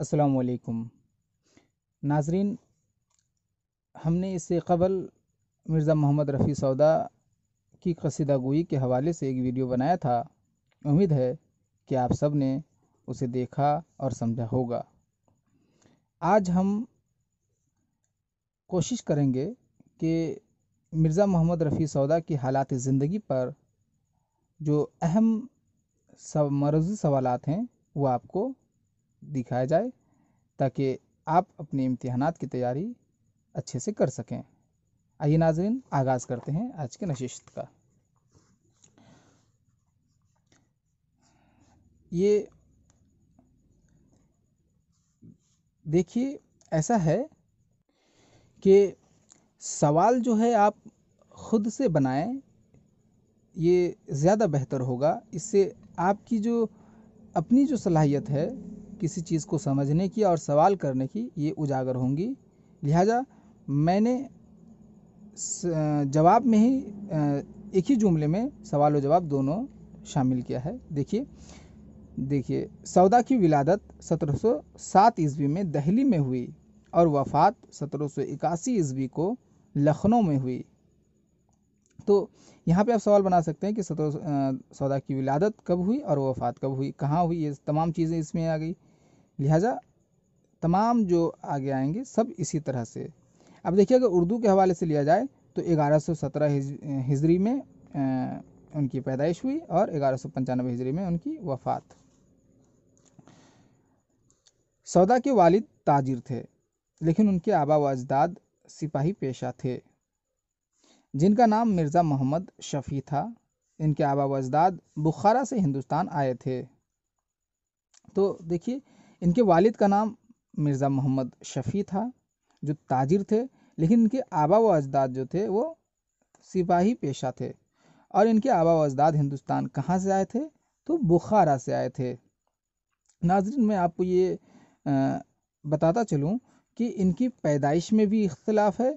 असलकुम नाजरीन हमने इससे कबल मिर्ज़ा मोहम्मद रफ़ी सौदा की कसीदा गोई के हवाले से एक वीडियो बनाया था उम्मीद है कि आप सब ने उसे देखा और समझा होगा आज हम कोशिश करेंगे कि मिर्ज़ा मोहम्मद रफ़ी सौदा की हालात ज़िंदगी पर जो अहम सब मरजी सवाल हैं वो आपको दिखाया जाए ताकि आप अपने इम्तहान की तैयारी अच्छे से कर सकें आइए नाजरन आगाज़ करते हैं आज के नशिस्त का ये देखिए ऐसा है कि सवाल जो है आप खुद से बनाएँ ये ज़्यादा बेहतर होगा इससे आपकी जो अपनी जो सलाहियत है किसी चीज़ को समझने की और सवाल करने की ये उजागर होंगी लिहाजा मैंने जवाब में ही एक ही जुमले में सवाल और जवाब दोनों शामिल किया है देखिए देखिए सौदा की विलादत 1707 ईस्वी में दहली में हुई और वफ़ात सत्रह सौ इक्यासी ईस्वी को लखनऊ में हुई तो यहाँ पे आप सवाल बना सकते हैं कि सत्रह सौदा की विलादत कब हुई और वफ़ात कब हुई कहाँ हुई ये तमाम चीज़ें इसमें आ गई लिहाजा तमाम जो आगे आएंगे सब इसी तरह से अब देखिए अगर उर्दू के हवाले से लिया जाए तो ग्यारह सौ सत्रह हिजरी में उनकी पैदाइश हुई और ग्यारह सौ पंचानवे हिजरी में उनकी वफ़ात सौदा के वालिद ताजिर थे लेकिन उनके आबा व अजदाद सिपाही पेशा थे जिनका नाम मिर्ज़ा मोहम्मद शफ़ी था इनके आबा व अजदाद बुखारा से हिंदुस्तान आए थे तो देखिए इनके वालिद का नाम मिर्ज़ा मोहम्मद शफ़ी था जो ताजिर थे लेकिन इनके आबा व अजदाद जो थे वो सिपाही पेशा थे और इनके आबा व अजदाद हिंदुस्तान कहाँ से आए थे तो बुखारा से आए थे नाजरन मैं आपको ये बताता चलूँ कि इनकी पैदाइश में भी इख्तलाफ है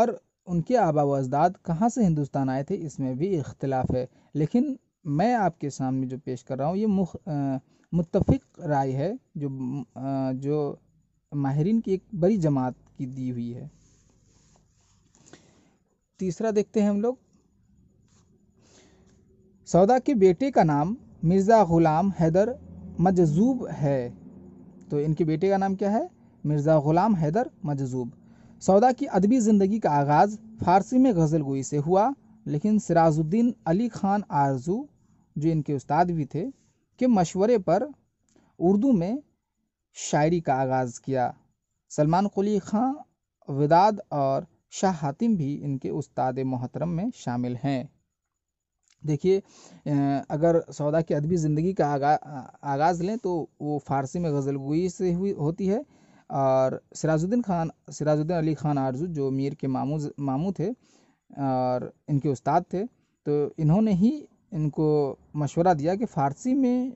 और उनके आबा वजदाद कहाँ से हिंदुस्तान आए थे इसमें भी इख्तलाफ है लेकिन मैं आपके सामने जो पेश कर रहा हूँ ये मुख मुतफिक राय है जो आ, जो माहरीन की एक बड़ी जमात की दी हुई है तीसरा देखते हैं हम लोग सौदा के बेटे का नाम मिर्ज़ा ग़ुलाम हैदर मजजूब है तो इनके बेटे का नाम क्या है मिर्ज़ा ग़ुलाम हैदर मजजूब सौदा की अदबी ज़िंदगी का आगाज़ फ़ारसी में गज़ल गोई से हुआ लेकिन सिराजुद्दीन अली ख़ान आरजू जो इनके उस्ताद भी थे के मशवरे पर उर्दू में शायरी का आगाज़ किया सलमान कुली ख़ान विदाद और शाह हातिम भी इनके उस्ताद मोहतरम में शामिल हैं देखिए अगर सौदा की अदबी ज़िंदगी का आगा आगाज़ लें तो वो फ़ारसी में गज़ल गोई से हुई होती है और सिराजुद्दीन खान सिराजुद्दीन अली खान आरजू जो मीर के मामू मामू थे और इनके उस्ताद थे तो इन्होंने ही इनको मशवरा दिया कि फ़ारसी में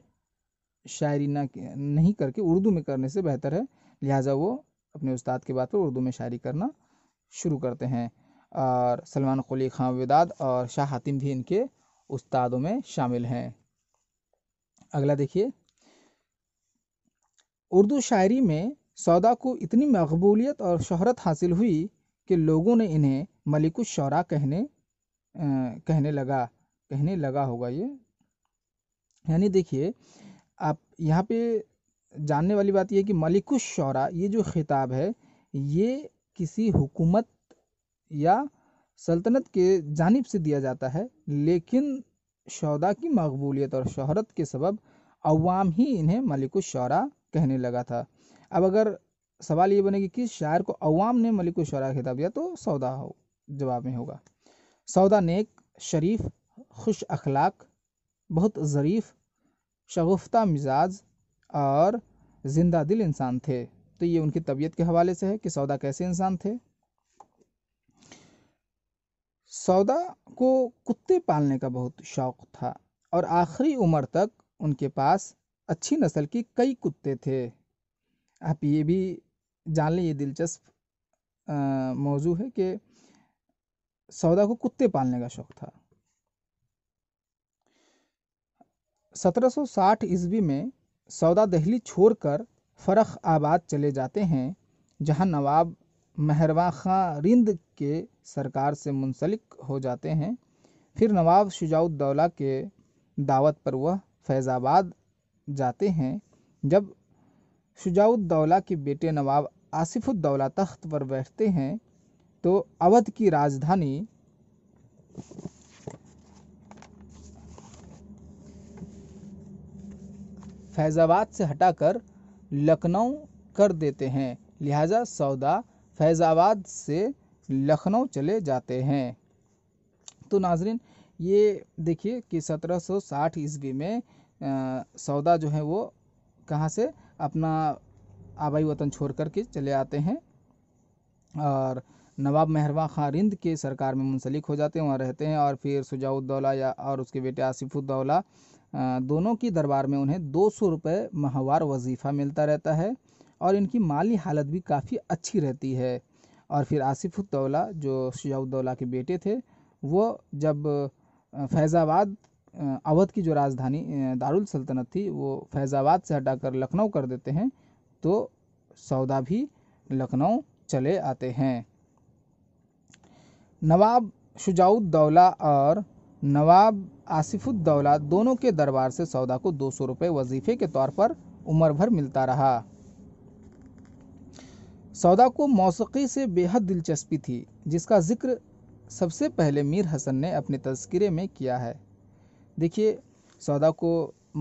शायरी ना नहीं करके उर्दू में करने से बेहतर है लिहाजा वो अपने उस्ताद के बाद पर उर्दू में शायरी करना शुरू करते हैं और सलमान कुली खां वेदाद और शाह हातिम भी इनके उस्तादों में शामिल हैं अगला देखिए उर्दू शायरी में सौदा को इतनी मकबूलियत और शहरत हासिल हुई कि लोगों ने इन्हें शरा कहने आ, कहने लगा कहने लगा होगा ये यानी देखिए आप यहाँ पे जानने वाली बात यह कि मलिकुशरा ये जो खिताब है ये किसी हुकूमत या सल्तनत के जानब से दिया जाता है लेकिन शौदा की मकबूलियत और शहरत के सबब अवाम ही इन्हें मलिकुशरा कहने लगा था अब अगर सवाल ये बनेगी कि शायर को अवाम ने मलिक शरा खिताब दिया तो सौदा हो जवाब में होगा सौदा नेक शरीफ खुश अखलाक बहुत ज़रीफ़ शगुफ्ता मिजाज और ज़िंदा दिल इंसान थे तो ये उनकी तबीयत के हवाले से है कि सौदा कैसे इंसान थे सौदा को कुत्ते पालने का बहुत शौक़ था और आखिरी उम्र तक उनके पास अच्छी नस्ल की कई कुत्ते थे आप ये भी जान लें ये दिलचस्प मौजू है कि सौदा को कुत्ते पालने का शौक था 1760 ईस्वी में सौदा दहली छोड़कर फरख आबाद चले जाते हैं जहां नवाब मेहरवा खां रिंद के सरकार से मुंसलिक हो जाते हैं फिर नवाब शुजाउद्दौला के दावत पर वह फैज़ाबाद जाते हैं जब शुजाउद्दौला के बेटे नवाब आसिफुद्दौला तख्त पर बैठते हैं तो अवध की राजधानी फैज़ाबाद से हटाकर लखनऊ कर देते हैं लिहाजा सौदा फैज़ाबाद से लखनऊ चले जाते हैं तो नाजरीन ये देखिए कि 1760 ईस्वी में सौदा जो है वो कहाँ से अपना आबाई वतन छोड़ करके चले आते हैं और नवाब मेहरवा खां रिंद के सरकार में मुंसलिक हो जाते हैं वहाँ रहते हैं और फिर सुजाउद्दौला या और उसके बेटे आसिफुद्दौला दोनों की दरबार में उन्हें दो सौ रुपये माहवार वजीफ़ा मिलता रहता है और इनकी माली हालत भी काफ़ी अच्छी रहती है और फिर आसिफुद्दौला जो शुजाउद्दौला के बेटे थे वो जब फैज़ाबाद अवध की जो राजधानी दारुल सल्तनत थी वो फैज़ाबाद से हटाकर लखनऊ कर देते हैं तो सौदा भी लखनऊ चले आते हैं नवाब शुजाउद्दौला और नवाब आसिफुद्दौला दोनों के दरबार से सौदा को दो सौ रुपये वजीफे के तौर पर उम्र भर मिलता रहा सौदा को मौसीकी से बेहद दिलचस्पी थी जिसका जिक्र सबसे पहले मीर हसन ने अपने तस्करे में किया है देखिए सौदा को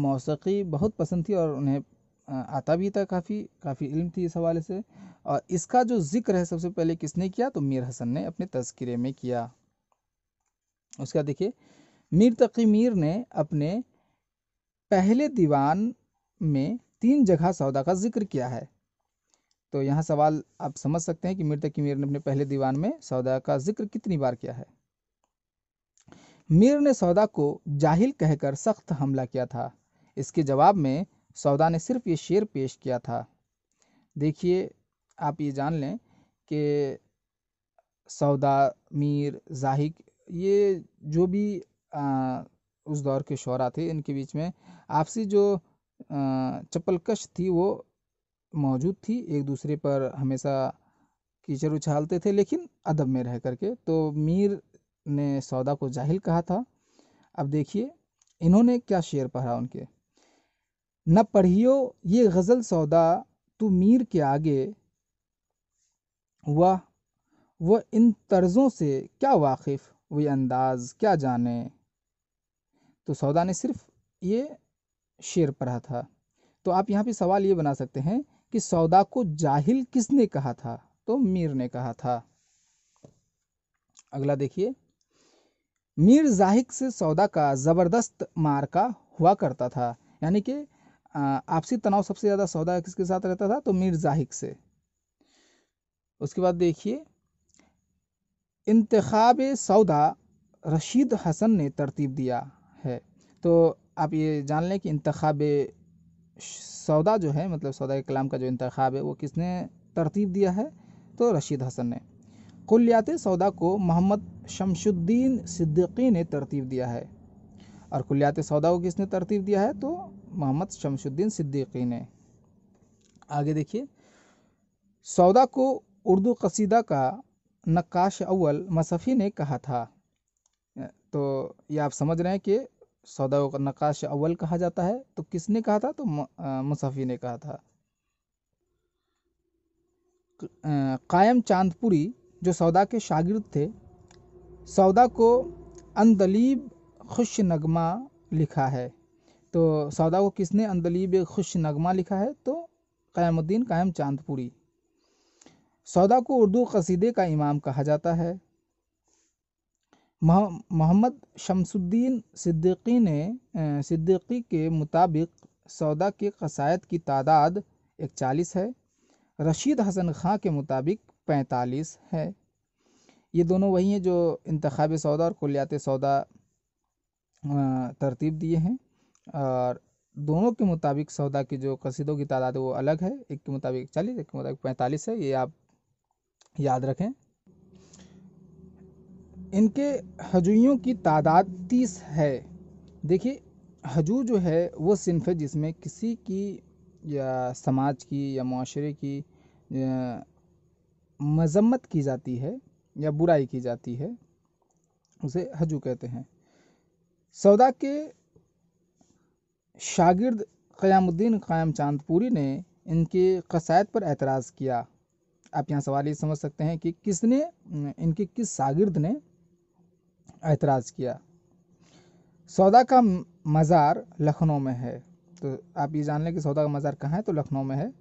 मौसीकी बहुत पसंद थी और उन्हें आता भी था काफ़ी काफ़ी इल्म थी इस हवाले से और इसका जो जिक्र है सबसे पहले किसने किया तो मीर हसन ने अपने तस्करे में किया उसका देखिए मीर तकी मीर ने अपने पहले दीवान में तीन जगह सौदा का जिक्र किया है तो यहाँ सवाल आप समझ सकते हैं कि मीर तकी मीर ने अपने पहले दीवान में सौदा का जिक्र कितनी बार किया है मीर ने सौदा को जाहिल कहकर सख्त हमला किया था इसके जवाब में सौदा ने सिर्फ ये शेर पेश किया था देखिए आप ये जान लें कि सौदा मीर जाहिक ये जो भी आ, उस दौर के शरा थे इनके बीच में आपसी जो चपलकश थी वो मौजूद थी एक दूसरे पर हमेशा कीचड़ उछालते थे लेकिन अदब में रह करके तो मीर ने सौदा को जाहिल कहा था अब देखिए इन्होंने क्या शेर पढ़ा उनके न पढ़ियो ये गज़ल सौदा तू मीर के आगे हुआ वह इन तर्ज़ों से क्या वाकिफ़ वे अंदाज़ क्या जाने तो सौदा ने सिर्फ ये शेर पढ़ा था तो आप यहाँ पे सवाल ये बना सकते हैं कि सौदा को जाहिल किसने कहा था तो मीर ने कहा था अगला देखिए मीर जाहिक से सौदा का ज़बरदस्त मार्का हुआ करता था यानी कि आपसी तनाव सबसे ज़्यादा सौदा किसके साथ रहता था तो मीर जाहिक से उसके बाद देखिए इंतखब सौदा रशीद हसन ने तरतीब दिया है तो आप ये जान लें कि इंतब सौदा जो है मतलब सौदा कलाम का जो इंतखब है वो किसने तरतीब दिया है तो रशीद हसन ने कुलियात सौदा को मोहम्मद शमशुद्दीन सिद्दीकी ने तरतीब दिया है और कुल्यात सौदा को किसने तरतीब दिया है तो मोहम्मद शमशुद्दीन सिद्दीकी ने आगे देखिए सौदा को उर्दू कसीदा का नक्काश अव्वल मसफ़ी ने कहा था तो ये आप समझ रहे हैं कि सौदा का नक्काश अव्वल कहा जाता है तो किसने कहा था तो मुसफ़ी ने कहा था कायम चांदपुरी जो सौदा के शागिर्द थे सौदा को अंदलीब खुश नगमा लिखा है तो सौदा को किसने अनदलीब खुश नगमा लिखा है तो क़यामुद्दीन कायम चांदपुरी सौदा को उर्दू कसीदे का इमाम कहा जाता है मोहम्मद शमसुद्दीन सिद्दीकी ने सिद्दीकी के मुताबिक सौदा के कसायद की तादाद इकचालीस है रशीद हसन खां के मुताबिक पैंतालीस है ये दोनों वही हैं जो इंतब सौदा और कुलियात सौदा तरतीब दिए हैं और दोनों के मुताबिक सौदा की जो कसीदों की तादाद वो अलग है एक के मुताबिक चालीस एक के मुताबिक पैंतालीस है ये आप याद रखें इनके हजूयों की तादाद तीस है देखिए हजू जो है वो सिनफ है जिसमें किसी की या समाज की या माशरे की मज़म्मत की जाती है या बुराई की जाती है उसे हजू कहते हैं सौदा के शागिर्द क़यामुद्दीन क़ायम चांदपुरी ने इनके कसायद पर एतराज़ किया आप यहाँ सवाल ये समझ सकते हैं कि किसने इनके किस शागिर्द ने एतराज़ किया सौदा का मज़ार लखनऊ में है तो आप ये जान लें कि सौदा का मज़ार कहाँ है तो लखनऊ में है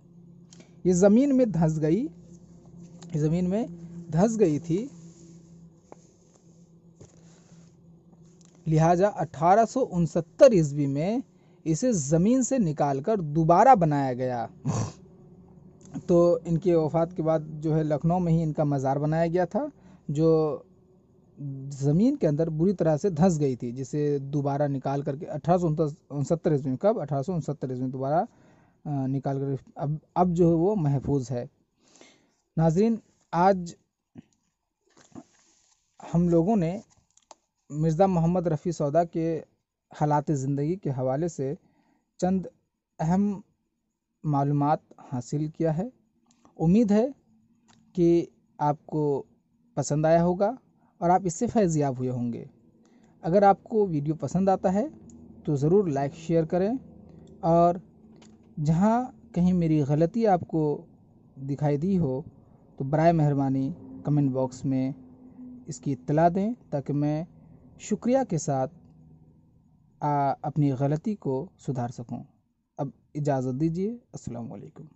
ये ज़मीन में धंस गई ज़मीन में धस गई थी लिहाजा अठारह ईस्वी में इसे ज़मीन से निकालकर दोबारा बनाया गया तो इनकी वफ़ात के बाद जो है लखनऊ में ही इनका मज़ार बनाया गया था जो ज़मीन के अंदर बुरी तरह से धंस गई थी जिसे दोबारा निकाल करके अठारह सौ ईस्वी कब अठारह सौ ईस्वी दोबारा निकाल कर अब अब जो है वो महफूज है नाजरीन आज हम लोगों ने मिर्ज़ा मोहम्मद रफ़ी सौदा के हालात ज़िंदगी के हवाले से चंद अहम मालूम हासिल किया है उम्मीद है कि आपको पसंद आया होगा और आप इससे फैज़याब हुए होंगे अगर आपको वीडियो पसंद आता है तो ज़रूर लाइक शेयर करें और जहाँ कहीं मेरी गलती आपको दिखाई दी हो तो बर मेहरबानी कमेंट बॉक्स में इसकी इत्तला दें ताकि मैं शुक्रिया के साथ आ, अपनी गलती को सुधार सकूं अब इजाज़त दीजिए अस्सलाम वालेकुम